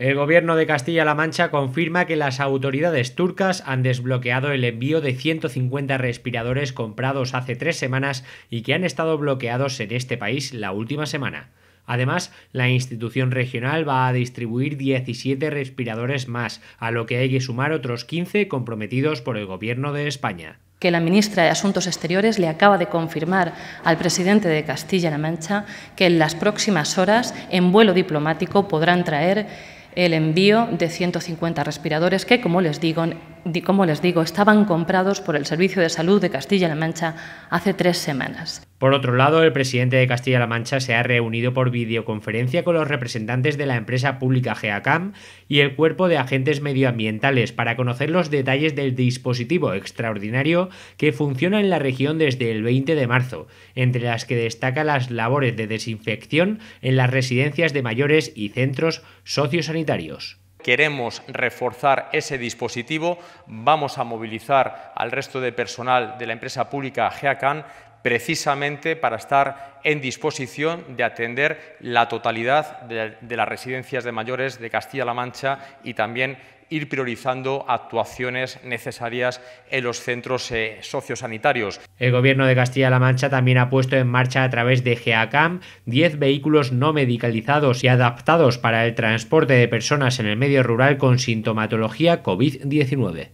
El gobierno de Castilla-La Mancha confirma que las autoridades turcas han desbloqueado el envío de 150 respiradores comprados hace tres semanas y que han estado bloqueados en este país la última semana. Además, la institución regional va a distribuir 17 respiradores más, a lo que hay que sumar otros 15 comprometidos por el Gobierno de España que la ministra de Asuntos Exteriores le acaba de confirmar al presidente de Castilla-La Mancha que en las próximas horas, en vuelo diplomático, podrán traer el envío de 150 respiradores que, como les digo, como les digo, estaban comprados por el Servicio de Salud de Castilla-La Mancha hace tres semanas. Por otro lado, el presidente de Castilla-La Mancha se ha reunido por videoconferencia con los representantes de la empresa pública GEACAM y el cuerpo de agentes medioambientales para conocer los detalles del dispositivo extraordinario que funciona en la región desde el 20 de marzo, entre las que destaca las labores de desinfección en las residencias de mayores y centros sociosanitarios queremos reforzar ese dispositivo, vamos a movilizar al resto de personal de la empresa pública GEACAN precisamente para estar en disposición de atender la totalidad de, las residencias de mayores de Castilla-La Mancha y también ir priorizando actuaciones necesarias en los centros eh, sociosanitarios. El Gobierno de Castilla-La Mancha también ha puesto en marcha a través de GEACAM 10 vehículos no medicalizados y adaptados para el transporte de personas en el medio rural con sintomatología COVID-19.